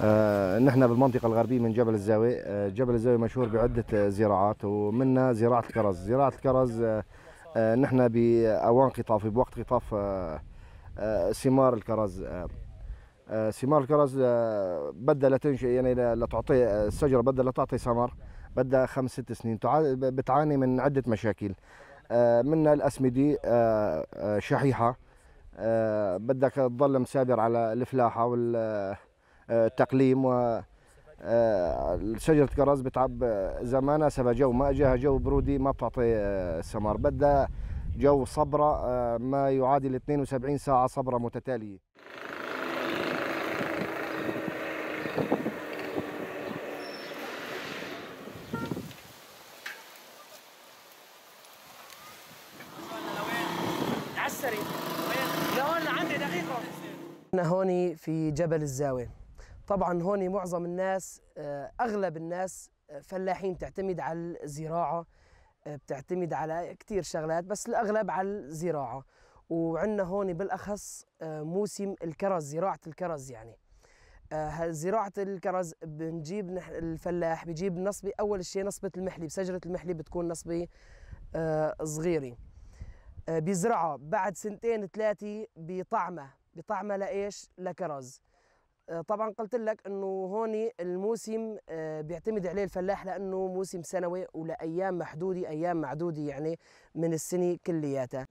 آه، نحن بالمنطقة الغربية من جبل الزاوية آه، جبل الزاوية مشهور بعدة زراعات ومنها زراعة الكرز زراعة الكرز آه، نحن بأوان قطاف بوقت قطاف ثمار الكرز ثمار الكرز بدها لتنشئ يعني لتعطي الشجرة بدها لتعطي ثمر بدها خمس ست سنين بتعاني من عدة مشاكل آه، منها الاسمده آه، آه، شحيحه بدك تضل مسادر على الفلاحه والتقليم و شجرة كرز بتعب إذا ما ناسبها جو ما أجاها جو برودي ما بتعطي ثمر بدها جو صبرة ما يعادل 72 ساعة صبرة متتالية بشري لهون لعندي دقيقة احنا هون في جبل الزاوية طبعا هون معظم الناس آه، أغلب الناس آه، فلاحين بتعتمد على الزراعة آه، بتعتمد على كثير شغلات بس الأغلب على الزراعة وعندنا هون بالأخص موسم الكرز زراعة الكرز يعني زراعة الكرز بنجيب الفلاح بجيب نصبي أول شيء نصبة المحلي بسجرة المحلي بتكون نصبي صغيرة آه، بيزرعها بعد سنتين ثلاثه بطعمه بطعمه لايش؟ لكرز آه، طبعا قلت لك انه هون الموسم آه، بيعتمد عليه الفلاح لانه موسم سنوي ولايام محدوده ايام معدوده يعني من السنه كلياتها